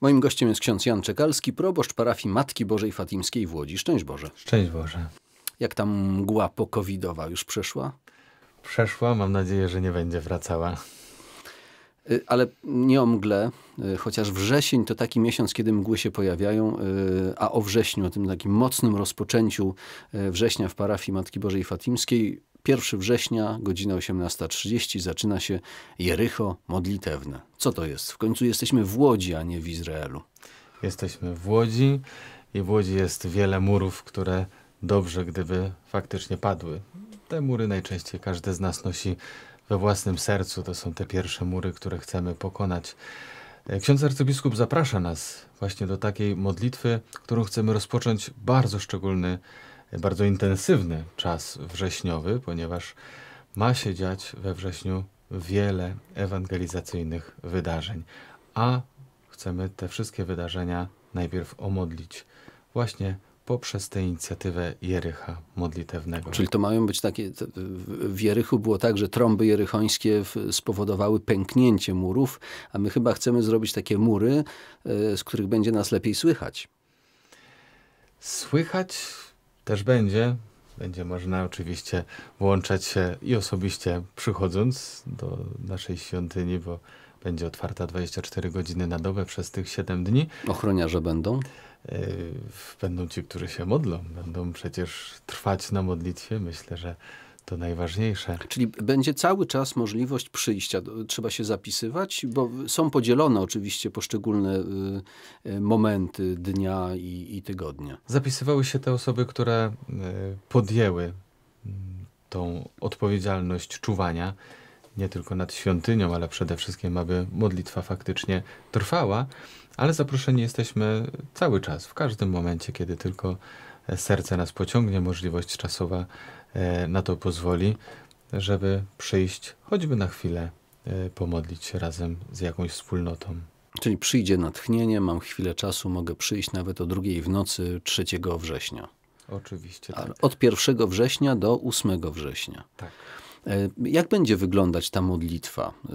Moim gościem jest ksiądz Jan Czekalski, proboszcz parafii Matki Bożej Fatimskiej w Łodzi. Szczęść Boże. Szczęść Boże. Jak tam mgła pokowidowa już przeszła? Przeszła, mam nadzieję, że nie będzie wracała. Y, ale nie o mgle, y, chociaż wrzesień to taki miesiąc, kiedy mgły się pojawiają, y, a o wrześniu, o tym takim mocnym rozpoczęciu września w parafii Matki Bożej Fatimskiej 1 września, godzina 18.30, zaczyna się Jericho modlitewne. Co to jest? W końcu jesteśmy w Łodzi, a nie w Izraelu. Jesteśmy w Łodzi i w Łodzi jest wiele murów, które dobrze, gdyby faktycznie padły. Te mury najczęściej każdy z nas nosi we własnym sercu. To są te pierwsze mury, które chcemy pokonać. E, ksiądz arcybiskup zaprasza nas właśnie do takiej modlitwy, którą chcemy rozpocząć bardzo szczególny bardzo intensywny czas wrześniowy, ponieważ ma się dziać we wrześniu wiele ewangelizacyjnych wydarzeń, a chcemy te wszystkie wydarzenia najpierw omodlić właśnie poprzez tę inicjatywę Jerycha modlitewnego. Czyli to mają być takie, w Jerychu było tak, że trąby jerychońskie spowodowały pęknięcie murów, a my chyba chcemy zrobić takie mury, e, z których będzie nas lepiej słychać. Słychać też będzie. Będzie można oczywiście włączać się i osobiście przychodząc do naszej świątyni, bo będzie otwarta 24 godziny na dobę przez tych 7 dni. Ochroniarze będą? E, będą ci, którzy się modlą, będą przecież trwać na modlitwie. Myślę, że to najważniejsze. Czyli będzie cały czas możliwość przyjścia. Trzeba się zapisywać, bo są podzielone oczywiście poszczególne y, y, momenty dnia i, i tygodnia. Zapisywały się te osoby, które y, podjęły mm, tą odpowiedzialność czuwania nie tylko nad świątynią, ale przede wszystkim, aby modlitwa faktycznie trwała, ale zaproszeni jesteśmy cały czas, w każdym momencie, kiedy tylko serce nas pociągnie, możliwość czasowa e, na to pozwoli, żeby przyjść choćby na chwilę, e, pomodlić się razem z jakąś wspólnotą. Czyli przyjdzie natchnienie, mam chwilę czasu, mogę przyjść nawet o drugiej w nocy 3 września. Oczywiście. Tak. Od 1 września do 8 września. Tak. E, jak będzie wyglądać ta modlitwa? E,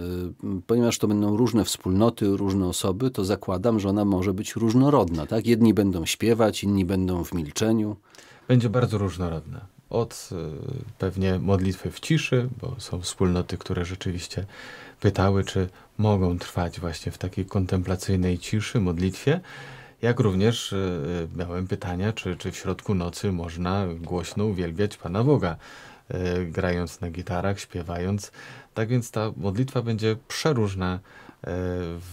ponieważ to będą różne wspólnoty, różne osoby, to zakładam, że ona może być różnorodna. Tak? Jedni będą śpiewać, inni będą w milczeniu. Będzie bardzo różnorodna od e, pewnie modlitwy w ciszy, bo są wspólnoty, które rzeczywiście pytały, czy mogą trwać właśnie w takiej kontemplacyjnej ciszy, modlitwie. Jak również miałem pytania, czy, czy w środku nocy można głośno uwielbiać Pana Boga. E, grając na gitarach, śpiewając. Tak więc ta modlitwa będzie przeróżna e,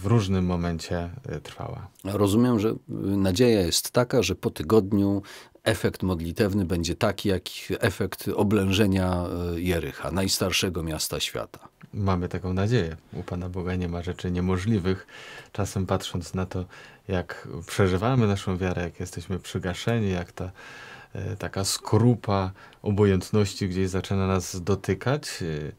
w różnym momencie e, trwała. Rozumiem, że y, nadzieja jest taka, że po tygodniu efekt modlitewny będzie taki, jak efekt oblężenia Jericha, najstarszego miasta świata. Mamy taką nadzieję. U Pana Boga nie ma rzeczy niemożliwych. Czasem patrząc na to, jak przeżywamy naszą wiarę, jak jesteśmy przygaszeni, jak ta E, taka skrupa obojętności gdzieś zaczyna nas dotykać, e,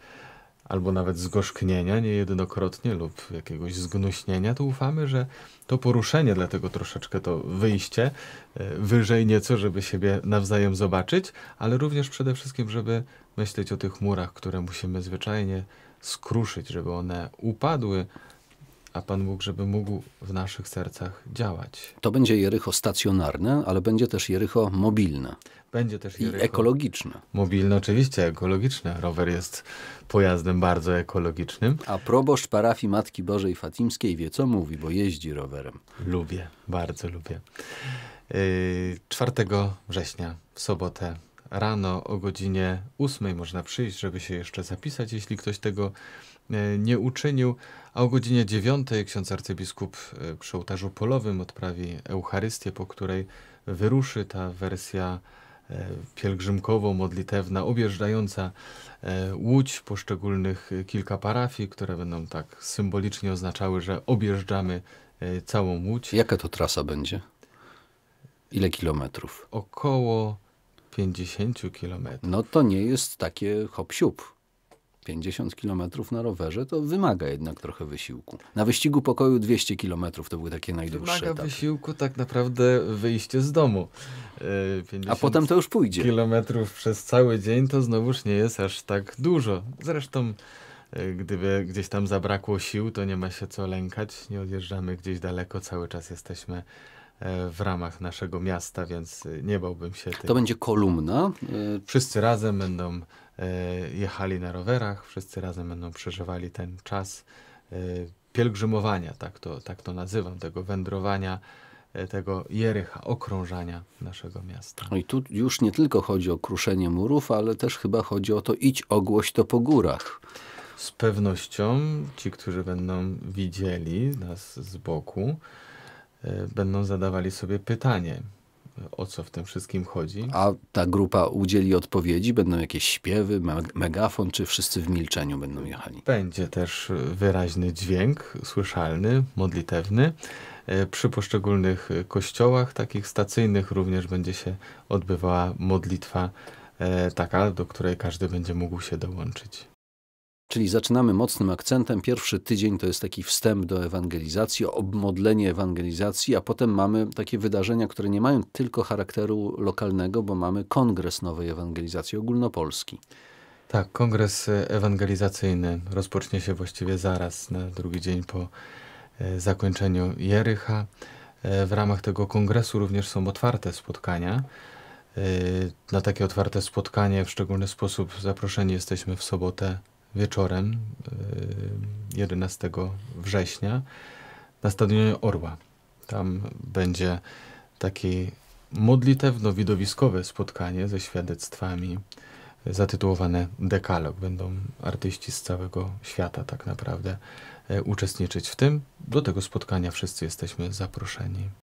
albo nawet zgorzknienia niejednokrotnie lub jakiegoś zgnuśnienia, to ufamy, że to poruszenie, dlatego troszeczkę to wyjście e, wyżej nieco, żeby siebie nawzajem zobaczyć, ale również przede wszystkim, żeby myśleć o tych murach, które musimy zwyczajnie skruszyć, żeby one upadły, a Pan Bóg, żeby mógł w naszych sercach działać. To będzie Jericho stacjonarne, ale będzie też Jericho mobilne. Będzie też Jericho. I ekologiczne. Mobilne, oczywiście, ekologiczne. Rower jest pojazdem bardzo ekologicznym. A proboszcz parafii Matki Bożej Fatimskiej wie, co mówi, bo jeździ rowerem. Lubię, bardzo lubię. 4 yy, września, w sobotę, rano o godzinie 8 można przyjść, żeby się jeszcze zapisać, jeśli ktoś tego E, nie uczynił, a o godzinie 9 ksiądz arcybiskup e, przy ołtarzu polowym odprawi Eucharystię, po której wyruszy ta wersja e, pielgrzymkowo-modlitewna, objeżdżająca Łódź, poszczególnych kilka parafii, które będą tak symbolicznie oznaczały, że objeżdżamy całą Łódź. Jaka to trasa będzie? Ile kilometrów? Około 50 kilometrów. No to nie jest takie hop -siup. 50 km na rowerze to wymaga jednak trochę wysiłku. Na wyścigu pokoju 200 km to były takie najdłuższe. Wymaga etapy. wysiłku tak naprawdę wyjście z domu. E, A potem to już pójdzie. Kilometrów przez cały dzień to znowuż nie jest aż tak dużo. Zresztą e, gdyby gdzieś tam zabrakło sił, to nie ma się co lękać. Nie odjeżdżamy gdzieś daleko, cały czas jesteśmy e, w ramach naszego miasta, więc nie bałbym się. Tej... To będzie kolumna. Wszyscy razem będą E, jechali na rowerach, wszyscy razem będą przeżywali ten czas e, pielgrzymowania, tak to, tak to nazywam, tego wędrowania, e, tego Jerycha, okrążania naszego miasta. No i tu już nie tylko chodzi o kruszenie murów, ale też chyba chodzi o to idź ogłoś to po górach. Z pewnością ci, którzy będą widzieli nas z boku, będą zadawali sobie pytanie, o co w tym wszystkim chodzi. A ta grupa udzieli odpowiedzi? Będą jakieś śpiewy, megafon, czy wszyscy w milczeniu będą jechali? Będzie też e, wyraźny dźwięk, słyszalny, modlitewny. E, przy poszczególnych e, kościołach takich stacyjnych również będzie się odbywała modlitwa taka, do której każdy będzie mógł się dołączyć. Czyli zaczynamy mocnym akcentem. Pierwszy tydzień to jest taki wstęp do ewangelizacji, obmodlenie ewangelizacji, a potem mamy takie wydarzenia, które nie mają tylko charakteru lokalnego, bo mamy Kongres Nowej Ewangelizacji Ogólnopolski. Tak, kongres ewangelizacyjny rozpocznie się właściwie zaraz, na drugi dzień po e, zakończeniu Jericha. E, w ramach tego kongresu również są otwarte spotkania. E, na takie otwarte spotkanie w szczególny sposób zaproszeni jesteśmy w sobotę wieczorem 11 y, września na stadionie Orła. Tam będzie takie modlitewno-widowiskowe spotkanie ze świadectwami zatytułowane Dekalog. Będą artyści z całego świata tak naprawdę e, uczestniczyć w tym. Do tego spotkania wszyscy jesteśmy zaproszeni.